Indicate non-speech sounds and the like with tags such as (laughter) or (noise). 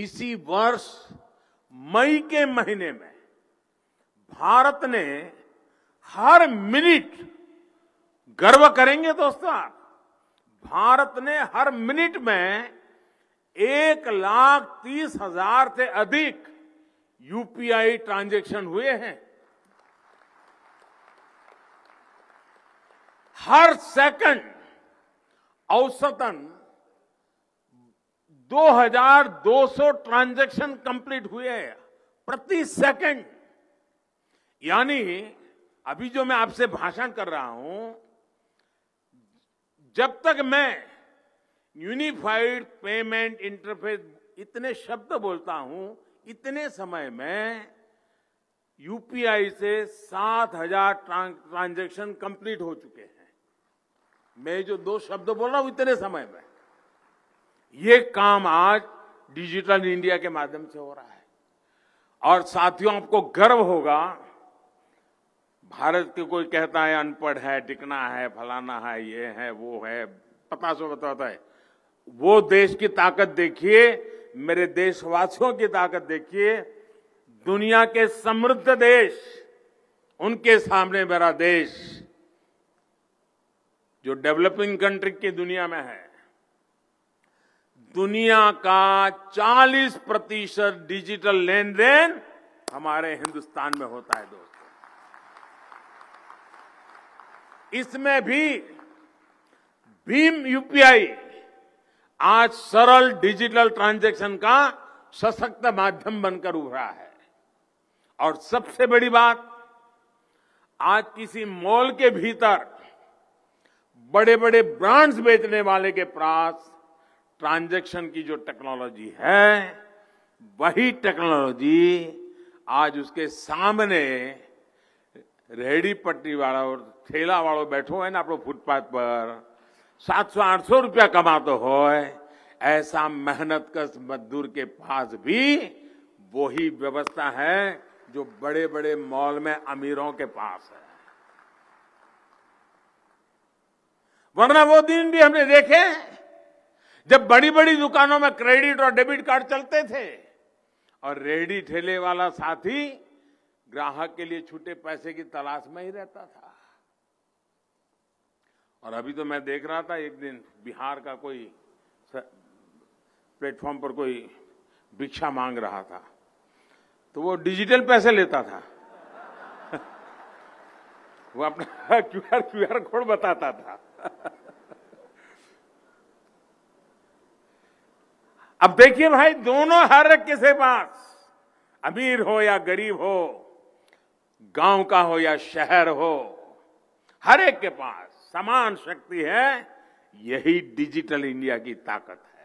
इसी वर्ष मई के महीने में भारत ने हर मिनट गर्व करेंगे दोस्तों भारत ने हर मिनट में एक लाख तीस हजार से अधिक यूपीआई ट्रांजैक्शन हुए हैं हर सेकंड औसतन 2200 ट्रांजैक्शन कंप्लीट हुए प्रति सेकंड यानी अभी जो मैं आपसे भाषण कर रहा हूं जब तक मैं यूनिफाइड पेमेंट इंटरफेस इतने शब्द बोलता हूं इतने समय में यूपीआई से 7000 ट्रांजैक्शन कंप्लीट हो चुके हैं मैं जो दो शब्द बोल रहा हूं इतने समय में ये काम आज डिजिटल इंडिया के माध्यम से हो रहा है और साथियों आपको गर्व होगा भारत के कोई कहता है अनपढ़ है टिकना है फलाना है ये है वो है पता सो बताता है वो देश की ताकत देखिए मेरे देशवासियों की ताकत देखिए दुनिया के समृद्ध देश उनके सामने मेरा देश जो डेवलपिंग कंट्री की दुनिया में है दुनिया का 40 प्रतिशत डिजिटल लेन देन हमारे हिंदुस्तान में होता है दोस्तों इसमें भी भीम यूपीआई आज सरल डिजिटल ट्रांजैक्शन का सशक्त माध्यम बनकर उभरा है और सबसे बड़ी बात आज किसी मॉल के भीतर बड़े बड़े ब्रांड्स बेचने वाले के पास ट्रांजैक्शन की जो टेक्नोलॉजी है वही टेक्नोलॉजी आज उसके सामने रेहड़ी पट्टी वाला और ठेला वालों बैठो है ना आप फुटपाथ पर सात सौ आठ सौ रुपया कमाते हो ऐसा मेहनत कश मजदूर के पास भी वही व्यवस्था है जो बड़े बड़े मॉल में अमीरों के पास है वरना वो दिन भी हमने देखे जब बड़ी बड़ी दुकानों में क्रेडिट और डेबिट कार्ड चलते थे और रेडी ठेले वाला साथी ग्राहक के लिए छूटे पैसे की तलाश में ही रहता था और अभी तो मैं देख रहा था एक दिन बिहार का कोई प्लेटफॉर्म पर कोई भिक्षा मांग रहा था तो वो डिजिटल पैसे लेता था (laughs) वो अपना (laughs) क्यूआर क्यूआर कोड बताता था (laughs) अब देखिए भाई दोनों हर किसी पास अमीर हो या गरीब हो गांव का हो या शहर हो हर एक के पास समान शक्ति है यही डिजिटल इंडिया की ताकत है